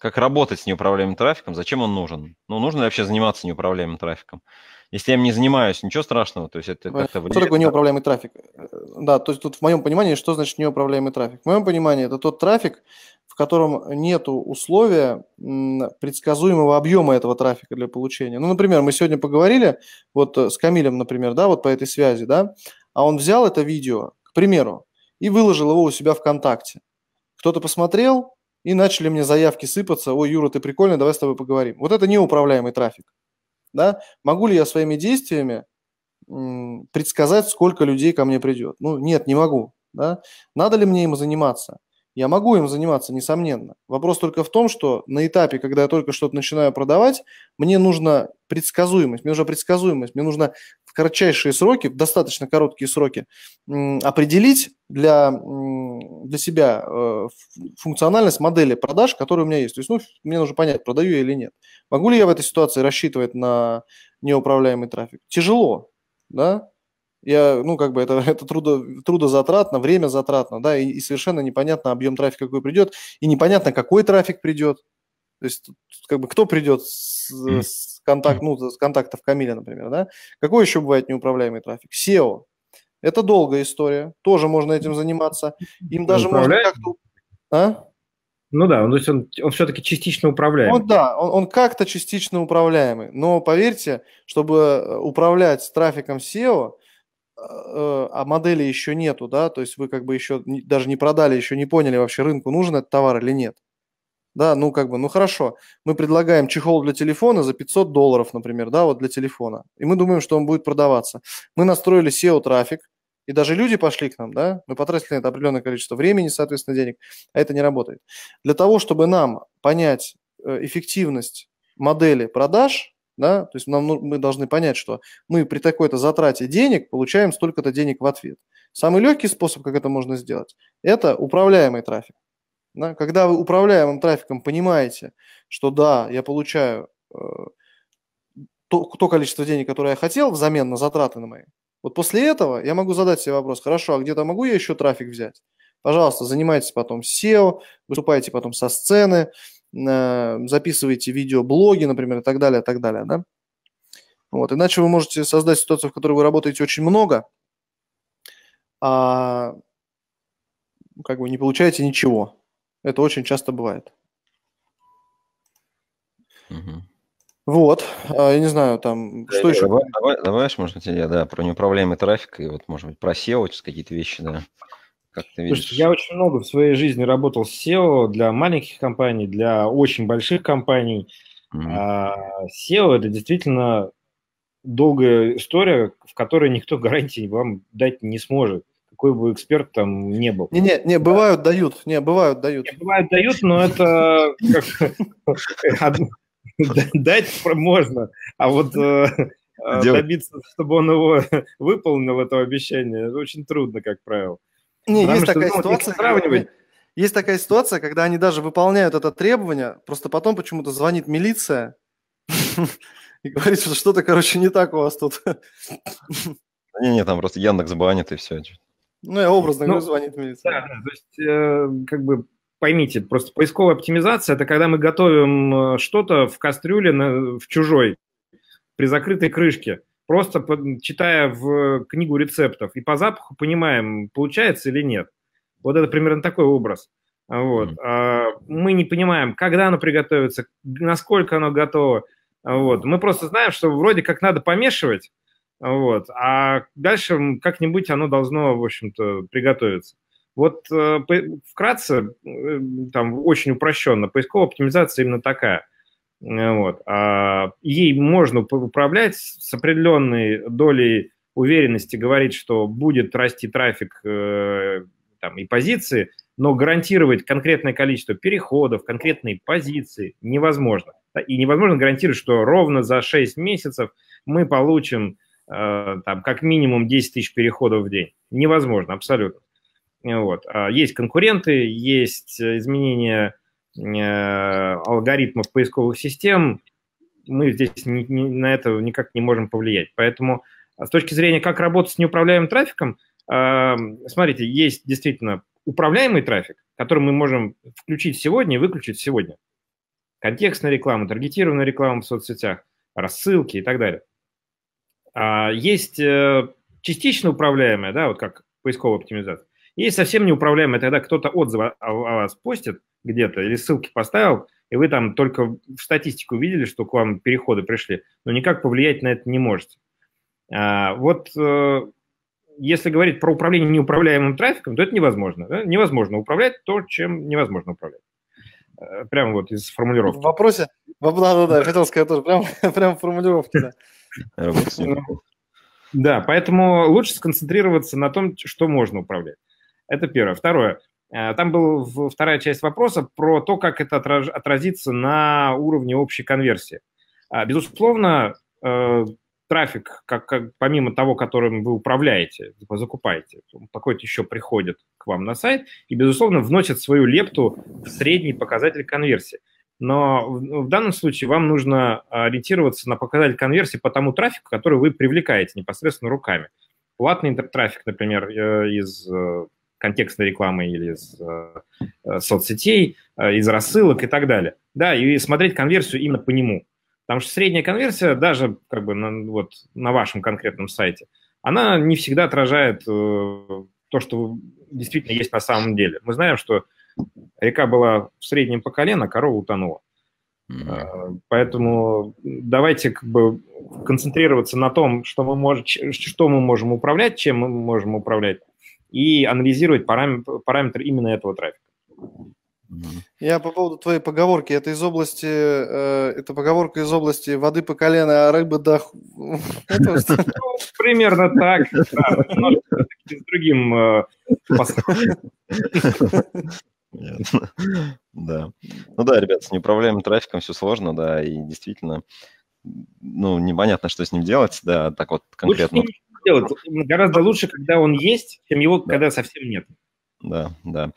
как работать с неуправляемым трафиком, зачем он нужен. Ну, нужно ли вообще заниматься неуправляемым трафиком? Если я им не занимаюсь, ничего страшного, то есть это как-то влияет. Что такое неуправляемый трафик? Э, да, то есть тут в моем понимании, что значит неуправляемый трафик? В моем понимании это тот трафик, в котором нет условия предсказуемого объема этого трафика для получения. Ну, например, мы сегодня поговорили вот э, с Камилем, например, да, вот по этой связи, да, а он взял это видео, к примеру, и выложил его у себя ВКонтакте. Кто-то посмотрел, и начали мне заявки сыпаться, ой, Юра, ты прикольный, давай с тобой поговорим. Вот это неуправляемый трафик. Да? Могу ли я своими действиями предсказать, сколько людей ко мне придет? Ну, нет, не могу. Да? Надо ли мне им заниматься? Я могу им заниматься, несомненно. Вопрос только в том, что на этапе, когда я только что-то начинаю продавать, мне нужна предсказуемость, мне нужна предсказуемость, мне нужно в кратчайшие сроки, в достаточно короткие сроки определить для, для себя э, функциональность модели продаж, которая у меня есть. То есть ну, мне нужно понять, продаю я или нет. Могу ли я в этой ситуации рассчитывать на неуправляемый трафик? Тяжело, да? Я, ну, как бы это, это трудо, трудозатратно, время затратно, да, и, и совершенно непонятно объем трафика, какой придет, и непонятно, какой трафик придет, то есть, как бы, кто придет с, с, контакт, ну, с контактов Камиля, например, да? Какой еще бывает неуправляемый трафик? SEO. Это долгая история. Тоже можно этим заниматься. Им даже можно как-то... А? Ну да, то есть он, он все-таки частично управляемый. Ну да, он, он как-то частично управляемый. Но поверьте, чтобы э, управлять трафиком SEO, э, э, а модели еще нету, да, то есть вы как бы еще даже не продали, еще не поняли вообще рынку нужен этот товар или нет. Да, ну как бы, ну хорошо. Мы предлагаем чехол для телефона за 500 долларов, например, да, вот для телефона. И мы думаем, что он будет продаваться. Мы настроили SEO-трафик, и даже люди пошли к нам, да, мы потратили на это определенное количество времени, соответственно, денег, а это не работает. Для того, чтобы нам понять э, эффективность модели продаж, да, то есть нам, ну, мы должны понять, что мы при такой-то затрате денег получаем столько-то денег в ответ. Самый легкий способ, как это можно сделать, это управляемый трафик. Да? Когда вы управляемым трафиком понимаете, что да, я получаю э, то, то количество денег, которое я хотел взамен на затраты на мои, вот после этого я могу задать себе вопрос, хорошо, а где-то могу я еще трафик взять? Пожалуйста, занимайтесь потом SEO, выступайте потом со сцены, э, записывайте видеоблоги, например, и так далее, и так далее. Да? Вот. Иначе вы можете создать ситуацию, в которой вы работаете очень много, а ну, как бы не получаете ничего. Это очень часто бывает. Угу. Вот, а, я не знаю, там, да, что еще? Давай, давай, давай, может быть, я, да, про неуправляемый трафик, и вот, может быть, про SEO какие-то вещи, да. Как ты видишь? Слушайте, я очень много в своей жизни работал с SEO для маленьких компаний, для очень больших компаний. mm А SEO – это действительно долгая история, в которой никто гарантии вам дать не сможет какой бы эксперт там не был. Не, не, не бывают дают, не, бывают дают. Не, бывают дают, но это дать можно, а вот э, э, добиться, чтобы он его выполнил, это обещание, очень трудно, как правило. Не, есть такая ну, ситуация. Сравнивать. Есть такая ситуация, когда они даже выполняют это требование, просто потом почему-то звонит милиция и говорит, что что-то, короче, не так у вас тут. Не-не, там просто Яндекс банит и все. Ну, я образно ну, звонит милиция. Да, да, то есть, э, как бы, поймите, просто поисковая оптимизация – это когда мы готовим э, что-то в кастрюле на, в чужой, при закрытой крышке, просто читая в книгу рецептов, и по запаху понимаем, получается или нет. Вот это примерно такой образ. А вот. Mm-hmm. Мы не понимаем, когда оно приготовится, насколько оно готово. А вот. Мы просто знаем, что вроде как надо помешивать, вот. А дальше как-нибудь оно должно, в общем-то, приготовиться. Вот э, вкратце, э, там очень упрощенно, поисковая оптимизация именно такая. Э, вот. А ей можно управлять с определенной долей уверенности, говорить, что будет расти трафик там, и позиции, но гарантировать конкретное количество переходов, конкретные позиции невозможно. И невозможно гарантировать, что ровно за 6 месяцев мы получим Э, там, как минимум 10 тысяч переходов в день. Невозможно, абсолютно. Вот. А есть конкуренты, есть изменения э, алгоритмов поисковых систем. Мы здесь ни, ни, на это никак не можем повлиять. Поэтому а, с точки зрения, как работать с неуправляемым трафиком, э, смотрите, есть действительно управляемый трафик, который мы можем включить сегодня и выключить сегодня. Контекстная реклама, таргетированная реклама в соцсетях, рассылки и так далее. А есть э, частично управляемая, да, вот как поисковая оптимизация. Есть совсем неуправляемая, тогда кто-то отзыв о вас постит где-то или ссылки поставил, и вы там только в статистику видели, что к вам переходы пришли, но никак повлиять на это не можете. А, вот э, если говорить про управление неуправляемым трафиком, то это невозможно. Да? Невозможно управлять то, чем невозможно управлять. Э, прямо вот из формулировки. В вопросе? Да, да, да, хотел сказать тоже, прям, прям формулировки, да. Да, поэтому лучше сконцентрироваться на том, что можно управлять. Это первое. Второе. Э, там была вторая часть вопроса про то, как это отразится на уровне общей конверсии. А, безусловно, э, трафик, как, как, помимо того, которым вы управляете, закупаете, какой-то еще приходит к вам на сайт и, безусловно, вносит свою лепту в средний показатель конверсии но в данном случае вам нужно а, ориентироваться на показатель конверсии по тому трафику, который вы привлекаете непосредственно руками. Платный трафик, например, э, из э, контекстной рекламы или из э, соцсетей, из рассылок и так далее. Да, и смотреть конверсию именно по нему. Потому что средняя конверсия даже как бы на, вот, на вашем конкретном сайте, она не всегда отражает то, что действительно есть на самом деле. Мы знаем, что Река была в среднем по колено, корова утонула. Э, поэтому давайте как бы концентрироваться на том, что мы, можем, что мы можем управлять, чем мы можем управлять, и анализировать парам, параметр именно этого трафика. Я по поводу твоей поговорки, это из области, э, это поговорка из области воды по колено, а рыбы до... Ну, примерно так, с другим посылом. Э, Да. Ну да, ребят, с неуправляемым трафиком все сложно, да, и действительно, ну, непонятно, что с ним делать, да, так вот конкретно. Делать. Гораздо лучше, когда он есть, чем его, когда совсем нет. Да, да.